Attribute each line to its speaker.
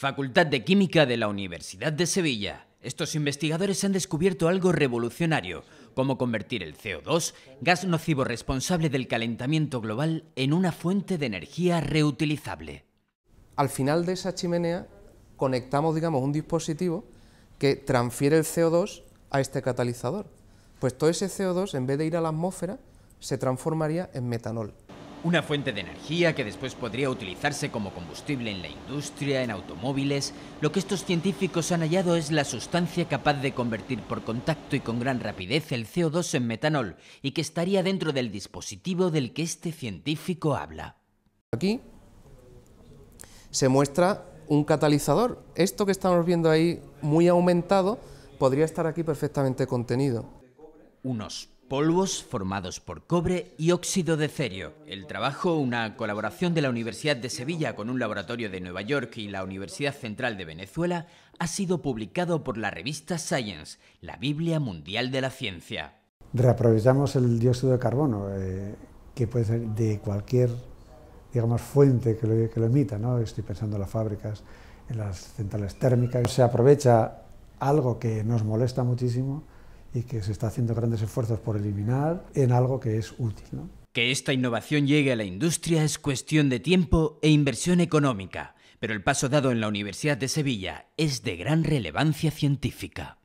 Speaker 1: Facultad de Química de la Universidad de Sevilla. Estos investigadores han descubierto algo revolucionario, como convertir el CO2, gas nocivo responsable del calentamiento global, en una fuente de energía reutilizable.
Speaker 2: Al final de esa chimenea conectamos, digamos, un dispositivo que transfiere el CO2 a este catalizador. Pues todo ese CO2, en vez de ir a la atmósfera, se transformaría en metanol.
Speaker 1: Una fuente de energía que después podría utilizarse como combustible en la industria, en automóviles. Lo que estos científicos han hallado es la sustancia capaz de convertir por contacto y con gran rapidez el CO2 en metanol y que estaría dentro del dispositivo del que este científico
Speaker 2: habla. Aquí se muestra un catalizador. Esto que estamos viendo ahí muy aumentado podría estar aquí perfectamente contenido.
Speaker 1: Unos polvos formados por cobre y óxido de cerio. El trabajo, una colaboración de la Universidad de Sevilla con un laboratorio de Nueva York y la Universidad Central de Venezuela, ha sido publicado por la revista Science, la Biblia Mundial de la Ciencia.
Speaker 3: Reaprovechamos el dióxido de carbono, eh, que puede ser de cualquier fuente que lo, emita, ¿no? estoy pensando en las fábricas, en las centrales térmicas, se aprovecha algo que nos molesta muchísimo y que se está haciendo grandes esfuerzos por eliminar en algo que es útil.
Speaker 1: Que esta innovación llegue a la industria es cuestión de tiempo e inversión económica, pero el paso dado en la Universidad de Sevilla es de
Speaker 3: gran relevancia científica.